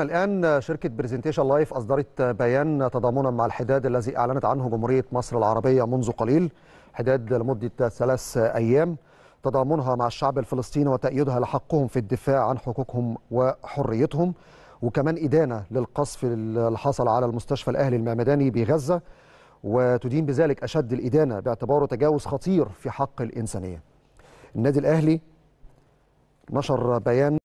الآن شركة برزنتيشن لايف أصدرت بيان تضامنا مع الحداد الذي أعلنت عنه جمهورية مصر العربية منذ قليل حداد لمدة ثلاث أيام تضامنها مع الشعب الفلسطيني وتأييدها لحقهم في الدفاع عن حقوقهم وحريتهم وكمان إدانة للقصف اللي حصل على المستشفى الأهلي المعمداني بغزة وتدين بذلك أشد الإدانة باعتباره تجاوز خطير في حق الإنسانية النادي الأهلي نشر بيان